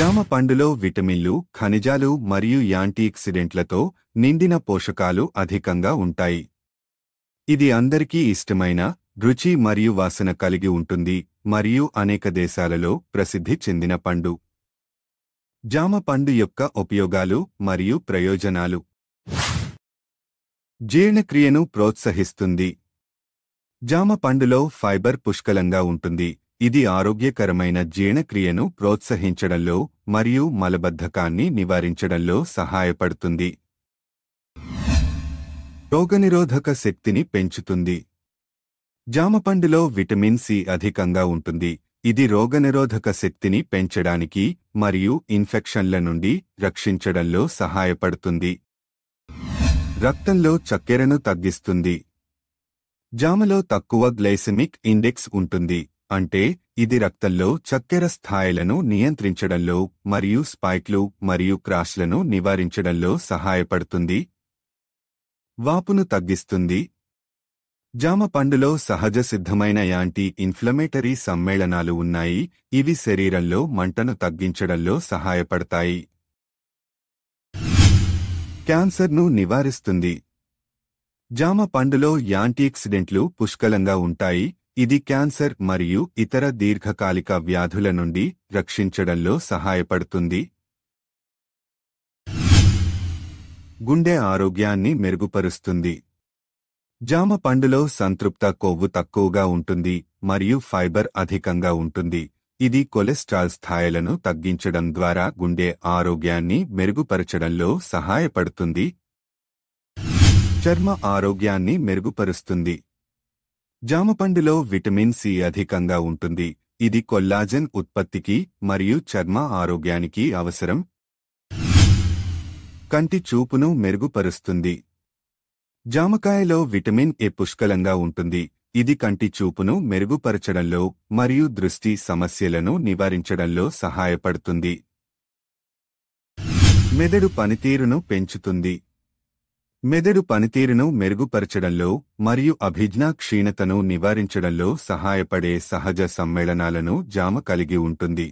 జామ పండులో విటమిన్లు ఖనిజాలు మరియు యాంటీఆక్సిడెంట్లతో నిండిన పోషకాలు అధికంగా ఉంటాయి ఇది అందరికీ ఇష్టమైన రుచి మరియు వాసన కలిగి ఉంటుంది మరియు అనేక దేశాలలో ప్రసిద్ధి చెందిన పండు జామ పండు యొక్క ఉపయోగాలు మరియు ప్రయోజనాలు జీర్ణక్రియను ప్రోత్సహిస్తుంది జామ పండులో ఫైబర్ పుష్కలంగా ఉంటుంది ఇది ఆరోగ్యకరమైన జీర్ణక్రియను ప్రోత్సహించడంలో మరియు మలబద్ధకాన్ని నివారించడంలో సహాయపడుతుంది రోగనిరోధక శక్తిని పెంచుతుంది జామపండులో విటమిన్ సి అధికంగా ఉంటుంది ఇది రోగనిరోధక శక్తిని పెంచడానికి మరియు ఇన్ఫెక్షన్ల నుండి రక్షించడంలో సహాయపడుతుంది రక్తంలో చక్కెరను తగ్గిస్తుంది జామలో తక్కువ గ్లైసెమిక్ ఇండెక్స్ ఉంటుంది అంటే ఇది రక్తంలో చక్కెర స్థాయిలను నియంత్రించడంలో మరియు స్పైక్లు మరియు క్రాష్లను నివారించడంలో సహాయపడుతుంది వాపును తగ్గిస్తుంది జామ పండులో సహజ సిద్ధమైన యాంటీ ఇన్ఫ్లమేటరీ సమ్మేళనాలు ఉన్నాయి ఇవి శరీరంలో మంటను తగ్గించడంలో సహాయపడతాయి క్యాన్సర్ను నివారిస్తుంది జామ పండులో యాంటీఆక్సిడెంట్లు పుష్కలంగా ఉంటాయి ఇది క్యాన్సర్ మరియు ఇతర దీర్ఘకాలిక వ్యాధుల నుండి రక్షించడంలో సహాయపడుతుంది గుండె ఆరోగ్యాన్ని మెరుగుపరుస్తుంది జామ పండులో సంతృప్త కొవ్వు తక్కువగా ఉంటుంది మరియు ఫైబర్ అధికంగా ఉంటుంది ఇది కొలెస్ట్రాల్ స్థాయిలను తగ్గించడం ద్వారా గుండె ఆరోగ్యాన్ని మెరుగుపరచడంలో సహాయపడుతుంది చర్మ ఆరోగ్యాన్ని మెరుగుపరుస్తుంది జామపండులో విటమిన్ సి అధికంగా ఉంటుంది ఇది కొల్లాజన్ ఉత్పత్తికి మరియు చర్మ ఆరోగ్యానికి అవసరం కంటి చూపును మెరుగుపరుస్తుంది జామకాయలో విటమిన్ ఎ పుష్కలంగా ఉంటుంది ఇది కంటి చూపును మెరుగుపరచడంలో మరియు దృష్టి సమస్యలను నివారించడంలో సహాయపడుతుంది మెదడు పనితీరును పెంచుతుంది మెదడు పనితీరును మెరుగుపరచడంలో మరియు అభిజ్ఞా క్షీణతను నివారించడంలో సహాయపడే సహజ సమ్మేళనాలను జామ కలిగి ఉంటుంది